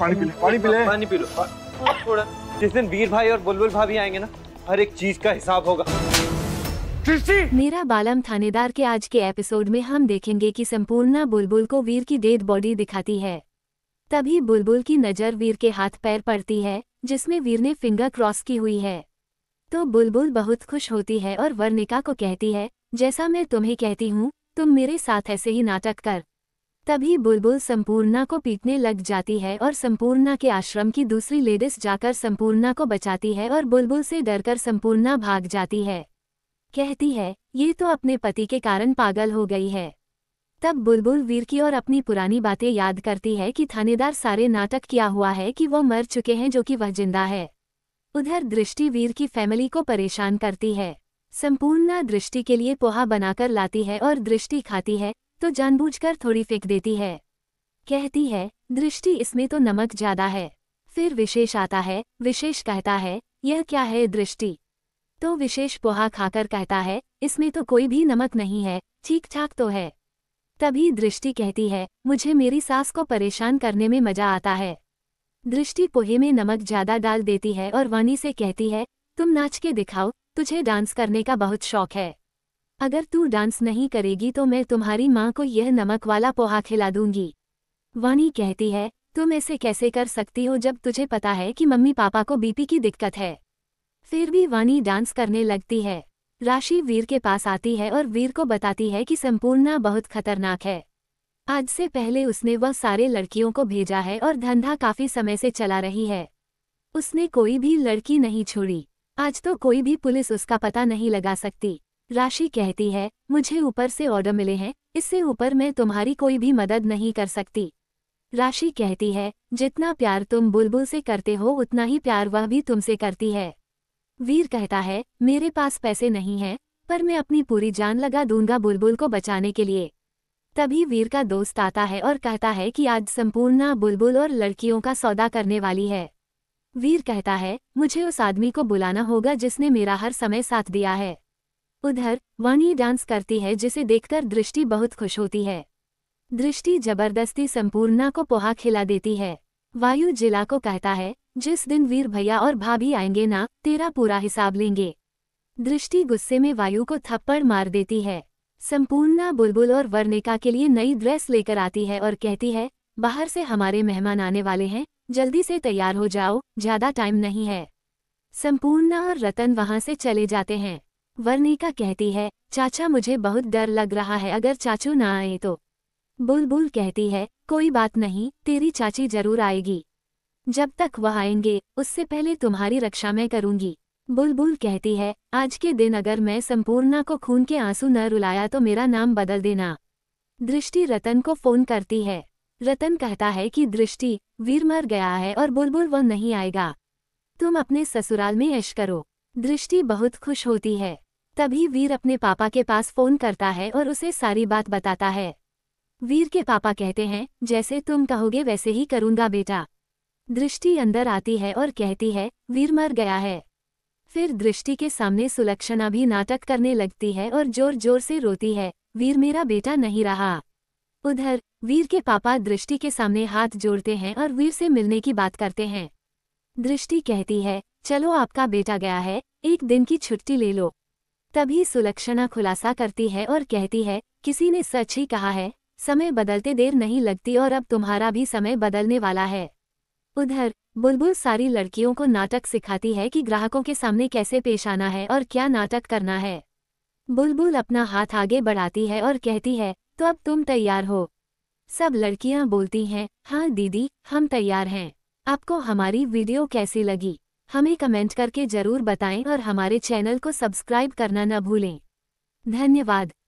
पानी पी ले पानी पी ले पानी पी लो थोड़ा जिस दिन वीर भाई और बुलबुल भाभी आएंगे ना हर एक चीज का हिसाब होगा मेरा बालम थानेदार के आज के एपिसोड में हम देखेंगे कि संपूर्णा बुलबुल को वीर की डेड बॉडी दिखाती है तभी बुलबुल की नज़र वीर के हाथ पैर पड़ती है जिसमें वीर ने फिंगर क्रॉस की हुई है तो बुलबुल बहुत खुश होती है और वर्णिका को कहती है जैसा मैं तुम्हें कहती हूँ तुम मेरे साथ ऐसे ही नाटक कर तभी बुलबुल संपूर्णा को पीटने लग जाती है और संपूर्णा के आश्रम की दूसरी लेडीज जाकर संपूर्णा को बचाती है और बुलबुल से डरकर संपूर्णा भाग जाती है कहती है ये तो अपने पति के कारण पागल हो गई है तब बुलबुल वीर की और अपनी पुरानी बातें याद करती है कि थानेदार सारे नाटक किया हुआ है कि वो मर चुके हैं जो कि वह जिंदा है उधर दृष्टि वीर की फैमिली को परेशान करती है संपूर्णा दृष्टि के लिए पोहा बनाकर लाती है और दृष्टि खाती है तो जानबूझकर थोड़ी फेंक देती है कहती है दृष्टि इसमें तो नमक ज्यादा है फिर विशेष आता है विशेष कहता है यह क्या है दृष्टि तो विशेष पोहा खाकर कहता है इसमें तो कोई भी नमक नहीं है ठीक ठाक तो है तभी दृष्टि कहती है मुझे मेरी सास को परेशान करने में मजा आता है दृष्टि पोहे में नमक ज्यादा डाल देती है और वानी से कहती है तुम नाच के दिखाओ तुझे डांस करने का बहुत शौक है अगर तू डांस नहीं करेगी तो मैं तुम्हारी माँ को यह नमक वाला पोहा खिला दूंगी वानी कहती है तुम ऐसे कैसे कर सकती हो जब तुझे पता है कि मम्मी पापा को बीपी की दिक्कत है फिर भी वानी डांस करने लगती है राशि वीर के पास आती है और वीर को बताती है कि संपूर्णा बहुत खतरनाक है आज से पहले उसने वह सारे लड़कियों को भेजा है और धंधा काफी समय से चला रही है उसने कोई भी लड़की नहीं छोड़ी आज तो कोई भी पुलिस उसका पता नहीं लगा सकती राशि कहती है मुझे ऊपर से ऑर्डर मिले हैं इससे ऊपर मैं तुम्हारी कोई भी मदद नहीं कर सकती राशि कहती है जितना प्यार तुम बुलबुल से करते हो उतना ही प्यार वह भी तुमसे करती है वीर कहता है मेरे पास पैसे नहीं हैं पर मैं अपनी पूरी जान लगा दूंगा बुलबुल को बचाने के लिए तभी वीर का दोस्त आता है और कहता है कि आज संपूर्णा बुलबुल और लड़कियों का सौदा करने वाली है वीर कहता है मुझे उस आदमी को बुलाना होगा जिसने मेरा हर समय साथ दिया है उधर वाणी डांस करती है जिसे देखकर दृष्टि बहुत खुश होती है दृष्टि जबरदस्ती संपूर्णा को पोहा खिला देती है वायु जिला को कहता है जिस दिन वीर भैया और भाभी आएंगे ना तेरा पूरा हिसाब लेंगे दृष्टि गुस्से में वायु को थप्पड़ मार देती है संपूर्णा बुलबुल और वर्णिका के लिए नई ड्रेस लेकर आती है और कहती है बाहर से हमारे मेहमान आने वाले हैं जल्दी से तैयार हो जाओ ज्यादा टाइम नहीं है संपूर्णा और रतन वहां से चले जाते हैं वर्णिका कहती है चाचा मुझे बहुत डर लग रहा है अगर चाचू ना आए तो बुलबुल कहती है कोई बात नहीं तेरी चाची जरूर आएगी जब तक वह आएंगे उससे पहले तुम्हारी रक्षा मैं करूंगी बुलबुल कहती है आज के दिन अगर मैं संपूर्णा को खून के आंसू न रुलाया तो मेरा नाम बदल देना दृष्टि रतन को फोन करती है रतन कहता है कि दृष्टि वीर मर गया है और बुलबुल वह नहीं आएगा तुम अपने ससुराल में ऐश करो दृष्टि बहुत खुश होती है तभी वीर अपने पापा के पास फोन करता है और उसे सारी बात बताता है वीर के पापा कहते हैं जैसे तुम कहोगे वैसे ही करूँगा बेटा दृष्टि अंदर आती है और कहती है वीर मर गया है फिर दृष्टि के सामने सुलक्षणा भी नाटक करने लगती है और जोर जोर से रोती है वीर मेरा बेटा नहीं रहा उधर वीर के पापा दृष्टि के सामने हाथ जोड़ते हैं और वीर से मिलने की बात करते हैं दृष्टि कहती है चलो आपका बेटा गया है एक दिन की छुट्टी ले लो तभी सुलक्षणा खुलासा करती है और कहती है किसी ने सच ही कहा है समय बदलते देर नहीं लगती और अब तुम्हारा भी समय बदलने वाला है उधर बुलबुल सारी लड़कियों को नाटक सिखाती है कि ग्राहकों के सामने कैसे पेश आना है और क्या नाटक करना है बुलबुल अपना हाथ आगे बढ़ाती है और कहती है तो अब तुम तैयार हो सब लड़कियां बोलती हैं हाँ दीदी हम तैयार हैं आपको हमारी वीडियो कैसी लगी हमें कमेंट करके जरूर बताएं और हमारे चैनल को सब्सक्राइब करना न भूलें धन्यवाद